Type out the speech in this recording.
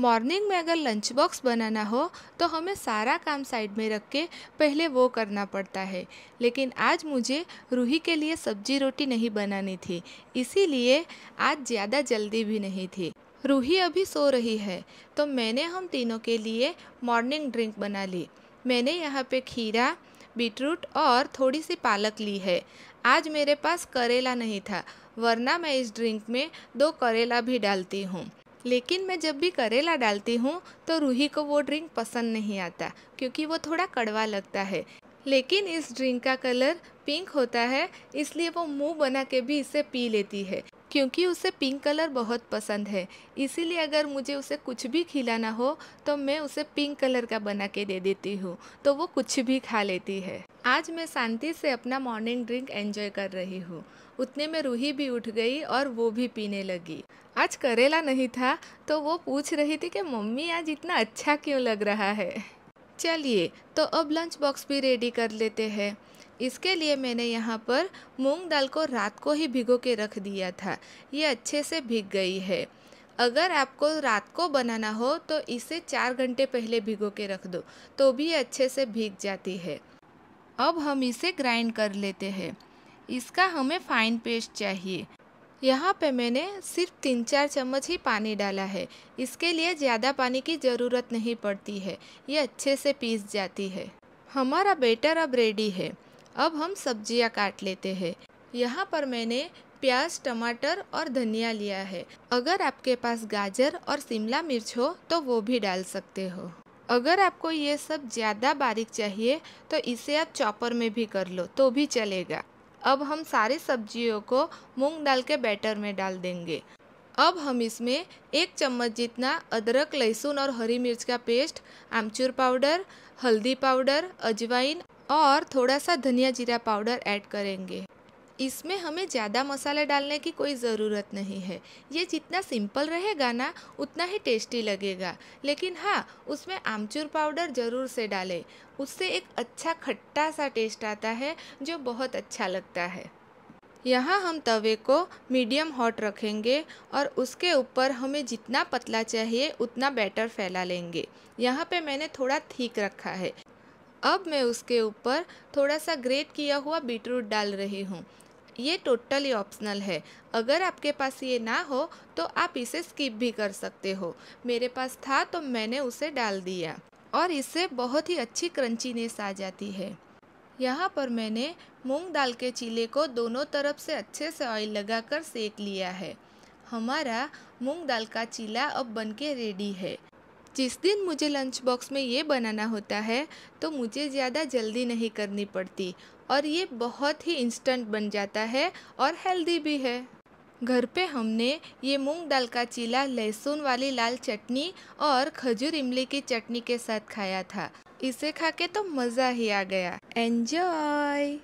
morning में अगर lunch box बनाना हो तो हमें सारा काम साइड में रख के पहले वो करना पड़ता है लेकिन आज मुझे रूही के लिए सब्जी रोटी नहीं बनानी थी इसीलिए आज ज़्यादा जल्दी भी नहीं थी रूही अभी सो रही है तो मैंने हम तीनों के लिए मॉर्निंग ड्रिंक बना ली मैंने यहाँ पे खीरा बीटरूट और थोड़ी सी पालक ली है आज मेरे पास करेला नहीं था वरना मैं इस ड्रिंक में दो करेला भी डालती हूँ लेकिन मैं जब भी करेला डालती हूँ तो रूही को वो ड्रिंक पसंद नहीं आता क्योंकि वो थोड़ा कड़वा लगता है लेकिन इस ड्रिंक का कलर पिंक होता है इसलिए वो मुंह बना के भी इसे पी लेती है क्योंकि उसे पिंक कलर बहुत पसंद है इसीलिए अगर मुझे उसे कुछ भी खिलाना हो तो मैं उसे पिंक कलर का बना के दे देती हूँ तो वो कुछ भी खा लेती है आज मैं शांति से अपना मॉर्निंग ड्रिंक एंजॉय कर रही हूँ उतने में रूही भी उठ गई और वो भी पीने लगी आज करेला नहीं था तो वो पूछ रही थी कि मम्मी आज इतना अच्छा क्यों लग रहा है चलिए तो अब लंच बॉक्स भी रेडी कर लेते हैं इसके लिए मैंने यहाँ पर मूंग दाल को रात को ही भिगो के रख दिया था ये अच्छे से भीग गई है अगर आपको रात को बनाना हो तो इसे चार घंटे पहले भिगो के रख दो तो भी अच्छे से भीग जाती है अब हम इसे ग्राइंड कर लेते हैं इसका हमें फाइन पेस्ट चाहिए यहाँ पे मैंने सिर्फ तीन चार चम्मच ही पानी डाला है इसके लिए ज़्यादा पानी की ज़रूरत नहीं पड़ती है ये अच्छे से पीस जाती है हमारा बेटर अब रेडी है अब हम सब्जियाँ काट लेते हैं यहाँ पर मैंने प्याज टमाटर और धनिया लिया है अगर आपके पास गाजर और शिमला मिर्च हो तो वो भी डाल सकते हो अगर आपको ये सब ज़्यादा बारीक चाहिए तो इसे आप चॉपर में भी कर लो तो भी चलेगा अब हम सारी सब्जियों को मूंग दाल के बैटर में डाल देंगे अब हम इसमें एक चम्मच जितना अदरक लहसुन और हरी मिर्च का पेस्ट आमचूर पाउडर हल्दी पाउडर अजवाइन और थोड़ा सा धनिया जीरा पाउडर ऐड करेंगे इसमें हमें ज़्यादा मसाला डालने की कोई ज़रूरत नहीं है ये जितना सिंपल रहेगा ना उतना ही टेस्टी लगेगा लेकिन हाँ उसमें आमचूर पाउडर ज़रूर से डालें उससे एक अच्छा खट्टा सा टेस्ट आता है जो बहुत अच्छा लगता है यहाँ हम तवे को मीडियम हॉट रखेंगे और उसके ऊपर हमें जितना पतला चाहिए उतना बैटर फैला लेंगे यहाँ पे मैंने थोड़ा थीक रखा है अब मैं उसके ऊपर थोड़ा सा ग्रेट किया हुआ बीटरूट डाल रही हूँ ये टोटली ऑप्शनल है अगर आपके पास ये ना हो तो आप इसे स्किप भी कर सकते हो मेरे पास था तो मैंने उसे डाल दिया और इससे बहुत ही अच्छी क्रंचीनेस आ जाती है यहाँ पर मैंने मूंग दाल के चीले को दोनों तरफ से अच्छे से ऑयल लगाकर सेक लिया है हमारा मूंग दाल का चीला अब बनके रेडी है जिस दिन मुझे लंच बॉक्स में ये बनाना होता है तो मुझे ज़्यादा जल्दी नहीं करनी पड़ती और ये बहुत ही इंस्टेंट बन जाता है और हेल्दी भी है घर पे हमने ये मूंग दाल का चीला लहसुन वाली लाल चटनी और खजूर इमली की चटनी के साथ खाया था इसे खा के तो मज़ा ही आ गया एन्जॉय